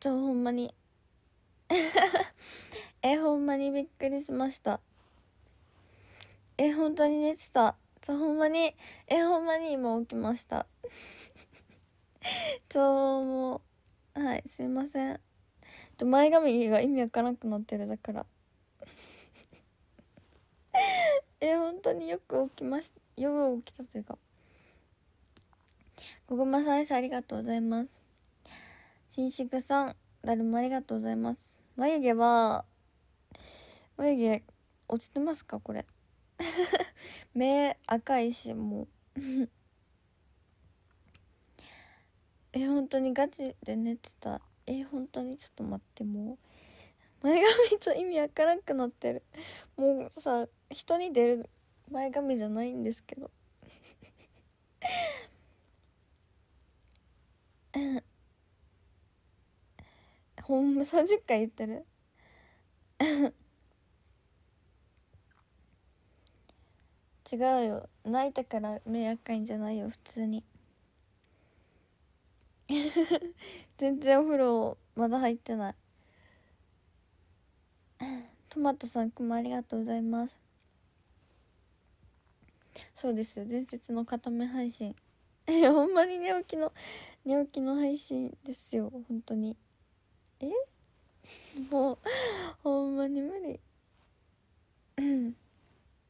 ちほんまに えほんまにびっくりしましたえ本当に寝てたちょほんまにえほんまに今起きました ちょもうはいすいませんと前髪が意味わからなくなってるだから え本当によく起きましよく起きたというかごごまさんありがとうございます新宿さん、誰もありがとうございます。眉毛は、眉毛、落ちてますかこれ。目、赤いし、もう。え、本当にガチで寝てた。え、本当にちょっと待って、もう。前髪ちょっと意味わからなくなってる。もうさ、人に出る前髪じゃないんですけど。ほんま30回言ってる違うよ泣いたから目赤かいんじゃないよ普通に全然お風呂まだ入ってないトマトさんくもありがとうございますそうですよ伝説の片目配信ほんまに寝起きの寝起きの配信ですよ本当にえ もうほんまに無理うん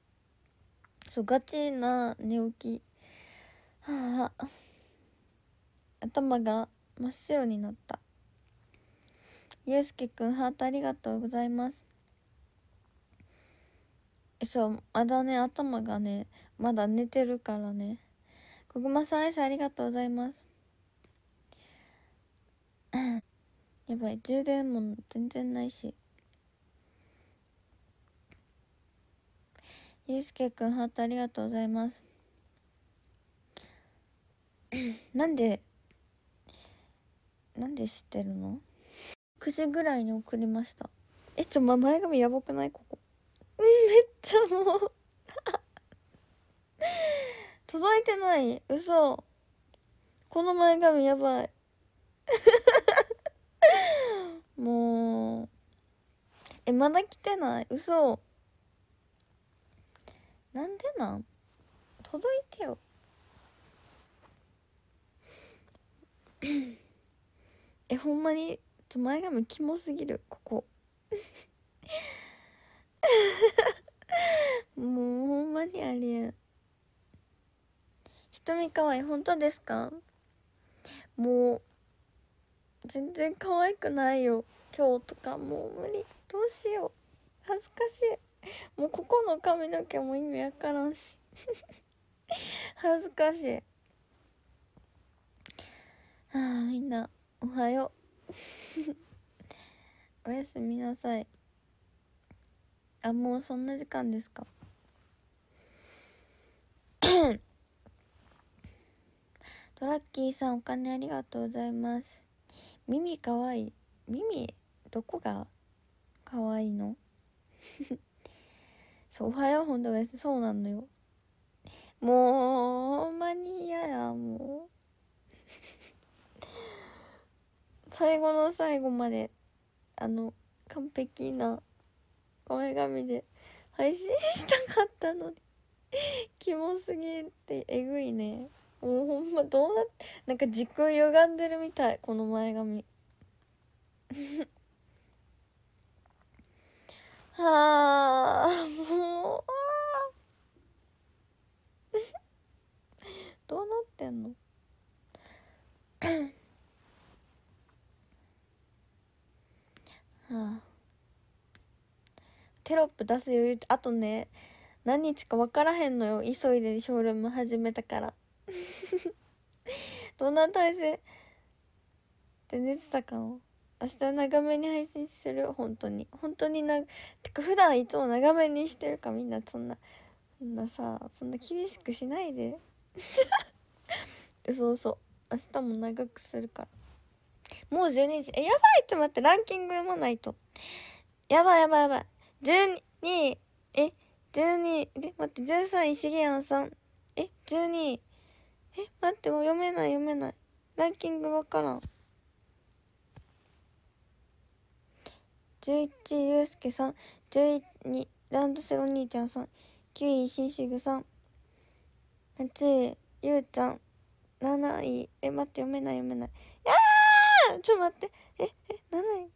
そうガチな寝起きはあ頭が真っ白になったゆうすけくんハートありがとうございますそうまだね頭がねまだ寝てるからねこぐまさんアイスありがとうございますやばい充電も全然ないしゆうすけくんハートありがとうございます なんでなんで知ってるの ?9 時ぐらいに送りましたえちょ、前髪やばくないここめっちゃもう 届いてない嘘この前髪やばい もうえまだ来てない嘘なんでなん届いてよ えほんまにちょ前髪キモすぎるここ もうほんまにありえん瞳かわいい本当ですかもう全然可愛くないよ今日とかもう無理どうしよう恥ずかしいもうここの髪の毛も意味わからんし 恥ずかしいああ、みんなおはよう おやすみなさいあもうそんな時間ですかト ラッキーさんお金ありがとうございます耳かわいい耳どこがかわいいの そうおはよう本当ですそうなのよもうほんまに嫌やもう 最後の最後まであの完璧な前髪で配信したかったのに キモすぎってえぐいねもうほんまどうなってなんか時空歪んでるみたいこの前髪 はあもう どうなってんの はあテロップ出す余裕あとね何日か分からへんのよ急いでショールーム始めたから どんな体勢って寝てたかを明日長めに配信する本当に本当になてか普段いつも長めにしてるかみんなそんなそんなさそんな厳しくしないで嘘嘘 明日も長くするからもう12時えやばいちょっと待ってランキング読まないとやばいやばいやばい12え12で待って13位しげやんさんえ12位え待ってもう読めない読めないランキング分からん11位ゆうすけさん11位ランドセルお兄ちゃんさん9位しんしぐさん8位ゆうちゃん7位え待って読めない読めないやーちょっと待ってええ7位